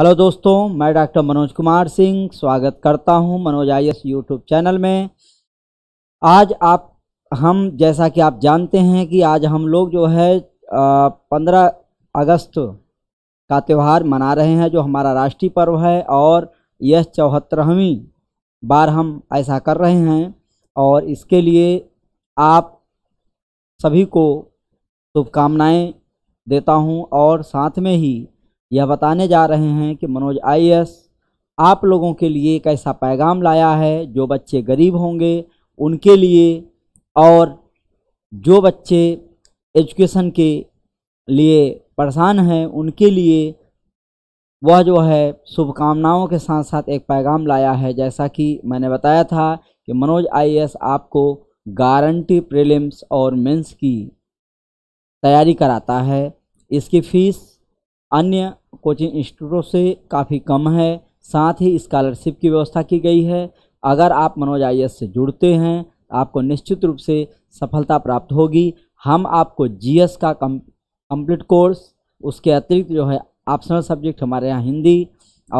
hello दोस्तों मैं doctor Manoj Kumar Singh स्वागत करता हूं Manoj I S YouTube channel में आज आप हम जैसा कि आप जानते हैं कि आज हम लोग जो है पंद्रह अगस्त का त्यौहार मना रहे हैं जो हमारा राष्ट्रीय पर्व है और यह चौहत्तरवीं बार हम ऐसा कर रहे हैं और इसके लिए आप सभी को शुभकामनाएं देता हूं और साथ में ही यह बताने जा रहे हैं कि मनोज आई आप लोगों के लिए एक ऐसा पैगाम लाया है जो बच्चे गरीब होंगे उनके लिए और जो बच्चे एजुकेशन के लिए परेशान हैं उनके लिए वह जो है शुभकामनाओं के साथ साथ एक पैगाम लाया है जैसा कि मैंने बताया था कि मनोज आईएएस आपको गारंटी प्रीलिम्स और मेंस की तैयारी कराता है इसकी फ़ीस अन्य कोचिंग इंस्टीट्यूटों से काफ़ी कम है साथ ही स्कॉलरशिप की व्यवस्था की गई है अगर आप मनोज आई से जुड़ते हैं आपको निश्चित रूप से सफलता प्राप्त होगी हम आपको जीएस का कम कंप्लीट कोर्स उसके अतिरिक्त जो है ऑप्शनल सब्जेक्ट हमारे यहाँ हिंदी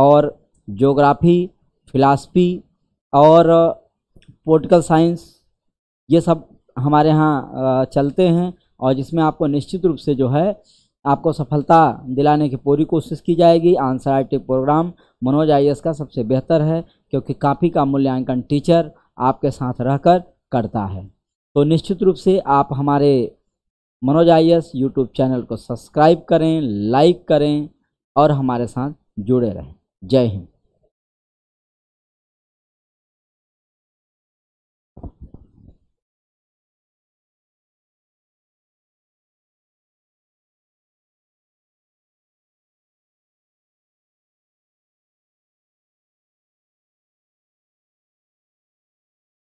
और जोग्राफ़ी फिलासफी और पोलिटिकल साइंस ये सब हमारे यहाँ चलते हैं और जिसमें आपको निश्चित रूप से जो है आपको सफलता दिलाने की पूरी कोशिश की जाएगी आंसर आई प्रोग्राम मनोज आई का सबसे बेहतर है क्योंकि काफ़ी का मूल्यांकन टीचर आपके साथ रहकर करता है तो निश्चित रूप से आप हमारे Manoj I S YouTube channel को सब्सक्राइब करें लाइक करें और हमारे साथ जुड़े रहें जय हिंद